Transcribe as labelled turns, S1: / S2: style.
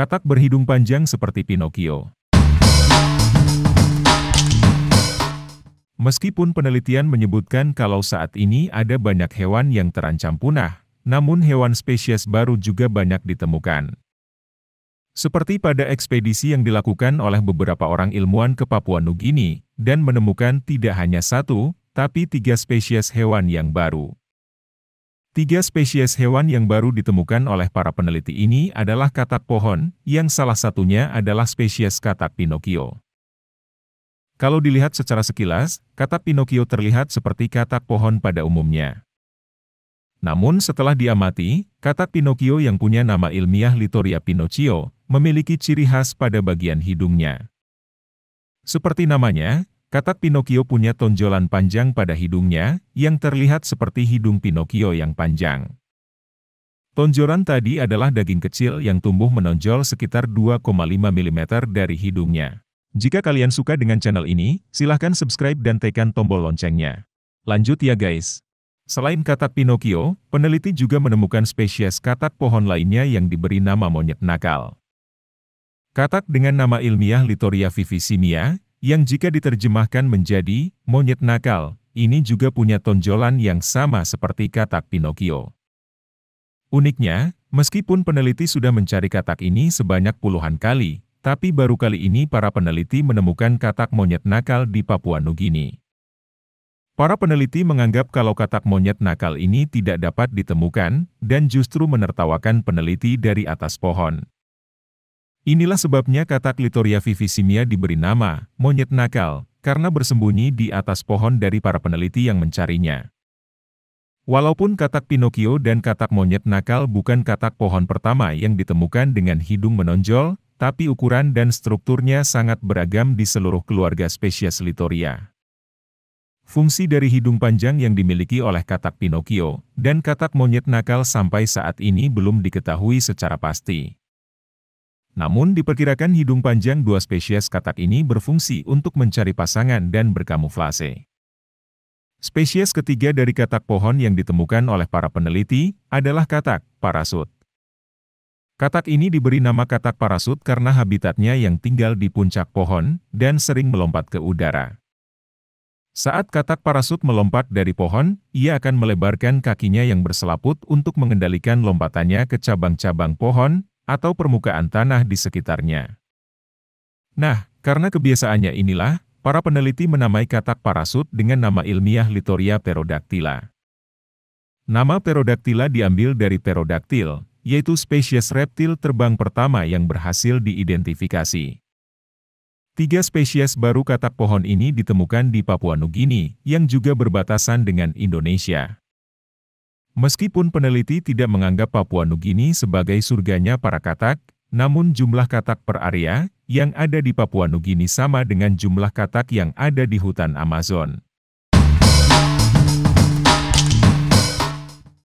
S1: Katak berhidung panjang seperti Pinocchio. Meskipun penelitian menyebutkan kalau saat ini ada banyak hewan yang terancam punah, namun hewan spesies baru juga banyak ditemukan. Seperti pada ekspedisi yang dilakukan oleh beberapa orang ilmuwan ke Papua Nugini, dan menemukan tidak hanya satu, tapi tiga spesies hewan yang baru. Tiga spesies hewan yang baru ditemukan oleh para peneliti ini adalah katak pohon, yang salah satunya adalah spesies katak Pinocchio. Kalau dilihat secara sekilas, katak Pinocchio terlihat seperti katak pohon pada umumnya. Namun setelah diamati, katak Pinocchio yang punya nama ilmiah Litoria Pinocchio memiliki ciri khas pada bagian hidungnya. Seperti namanya, Katak Pinocchio punya tonjolan panjang pada hidungnya, yang terlihat seperti hidung Pinocchio yang panjang. Tonjolan tadi adalah daging kecil yang tumbuh menonjol sekitar 2,5 mm dari hidungnya. Jika kalian suka dengan channel ini, silahkan subscribe dan tekan tombol loncengnya. Lanjut ya guys. Selain katak Pinocchio, peneliti juga menemukan spesies katak pohon lainnya yang diberi nama monyet nakal. Katak dengan nama ilmiah Litoria vivisimia yang jika diterjemahkan menjadi monyet nakal, ini juga punya tonjolan yang sama seperti katak Pinocchio. Uniknya, meskipun peneliti sudah mencari katak ini sebanyak puluhan kali, tapi baru kali ini para peneliti menemukan katak monyet nakal di Papua Nugini. Para peneliti menganggap kalau katak monyet nakal ini tidak dapat ditemukan, dan justru menertawakan peneliti dari atas pohon. Inilah sebabnya kata Clitoria vivisimia diberi nama, monyet nakal, karena bersembunyi di atas pohon dari para peneliti yang mencarinya. Walaupun katak Pinocchio dan katak monyet nakal bukan katak pohon pertama yang ditemukan dengan hidung menonjol, tapi ukuran dan strukturnya sangat beragam di seluruh keluarga spesies Litoria. Fungsi dari hidung panjang yang dimiliki oleh katak Pinocchio dan katak monyet nakal sampai saat ini belum diketahui secara pasti. Namun diperkirakan hidung panjang dua spesies katak ini berfungsi untuk mencari pasangan dan berkamuflase. Spesies ketiga dari katak pohon yang ditemukan oleh para peneliti adalah katak parasut. Katak ini diberi nama katak parasut karena habitatnya yang tinggal di puncak pohon dan sering melompat ke udara. Saat katak parasut melompat dari pohon, ia akan melebarkan kakinya yang berselaput untuk mengendalikan lompatannya ke cabang-cabang pohon atau permukaan tanah di sekitarnya. Nah, karena kebiasaannya inilah, para peneliti menamai katak parasut dengan nama ilmiah Litoria pterodactyla. Nama pterodactyla diambil dari pterodactyl, yaitu spesies reptil terbang pertama yang berhasil diidentifikasi. Tiga spesies baru katak pohon ini ditemukan di Papua Nugini, yang juga berbatasan dengan Indonesia. Meskipun peneliti tidak menganggap Papua Nugini sebagai surganya para katak, namun jumlah katak per area yang ada di Papua Nugini sama dengan jumlah katak yang ada di hutan Amazon.